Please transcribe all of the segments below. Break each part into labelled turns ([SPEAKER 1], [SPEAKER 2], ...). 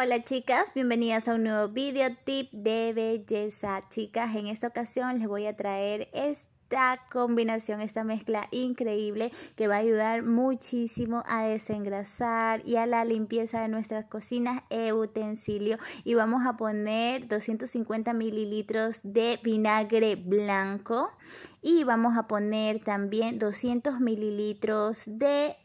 [SPEAKER 1] Hola chicas, bienvenidas a un nuevo video tip de belleza. Chicas, en esta ocasión les voy a traer esta combinación, esta mezcla increíble que va a ayudar muchísimo a desengrasar y a la limpieza de nuestras cocinas e utensilio. Y vamos a poner 250 mililitros de vinagre blanco y vamos a poner también 200 mililitros de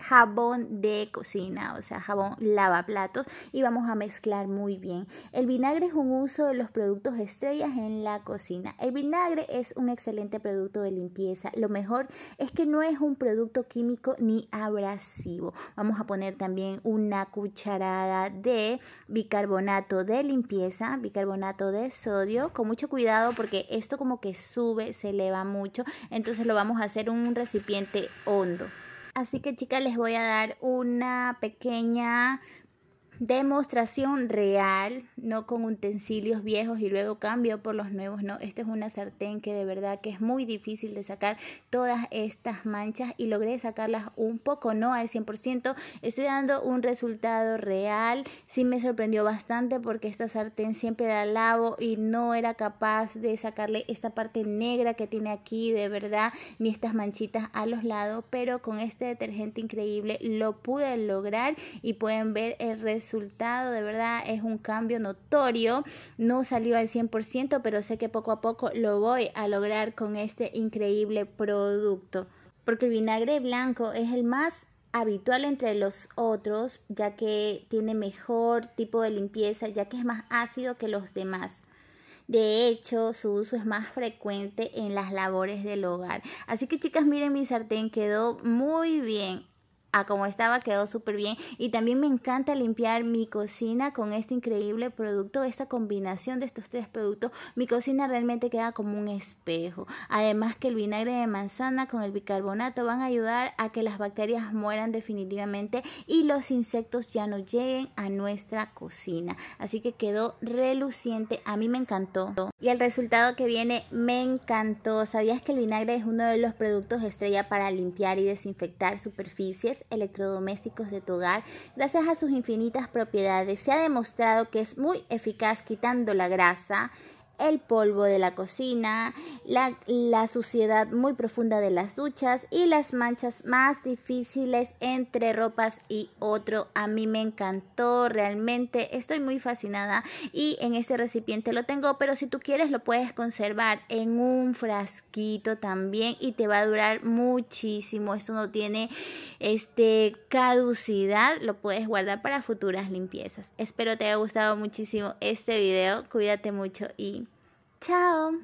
[SPEAKER 1] jabón de cocina, o sea, jabón lavaplatos y vamos a mezclar muy bien. El vinagre es un uso de los productos estrellas en la cocina. El vinagre es un excelente producto de limpieza. Lo mejor es que no es un producto químico ni abrasivo. Vamos a poner también una cucharada de bicarbonato de limpieza, bicarbonato de sodio, con mucho cuidado porque esto como que sube, se eleva mucho, entonces lo vamos a hacer en un recipiente hondo. Así que chicas, les voy a dar una pequeña Demostración real, no con utensilios viejos y luego cambio por los nuevos, no. Esta es una sartén que de verdad que es muy difícil de sacar todas estas manchas y logré sacarlas un poco, no al 100%. Estoy dando un resultado real. Sí me sorprendió bastante porque esta sartén siempre la lavo y no era capaz de sacarle esta parte negra que tiene aquí, de verdad, ni estas manchitas a los lados, pero con este detergente increíble lo pude lograr y pueden ver el resultado resultado de verdad es un cambio notorio. No salió al 100%, pero sé que poco a poco lo voy a lograr con este increíble producto. Porque el vinagre blanco es el más habitual entre los otros, ya que tiene mejor tipo de limpieza, ya que es más ácido que los demás. De hecho, su uso es más frecuente en las labores del hogar. Así que chicas, miren mi sartén, quedó muy bien a como estaba quedó súper bien y también me encanta limpiar mi cocina con este increíble producto esta combinación de estos tres productos mi cocina realmente queda como un espejo además que el vinagre de manzana con el bicarbonato van a ayudar a que las bacterias mueran definitivamente y los insectos ya no lleguen a nuestra cocina así que quedó reluciente a mí me encantó y el resultado que viene me encantó sabías que el vinagre es uno de los productos estrella para limpiar y desinfectar superficies electrodomésticos de tu hogar, gracias a sus infinitas propiedades, se ha demostrado que es muy eficaz quitando la grasa, el polvo de la cocina, la, suciedad muy profunda de las duchas y las manchas más difíciles entre ropas y otro. A mí me encantó, realmente estoy muy fascinada y en este recipiente lo tengo, pero si tú quieres lo puedes conservar en un frasquito también y te va a durar muchísimo. Esto no tiene este caducidad, lo puedes guardar para futuras limpiezas. Espero te haya gustado muchísimo este video. Cuídate mucho y Chao.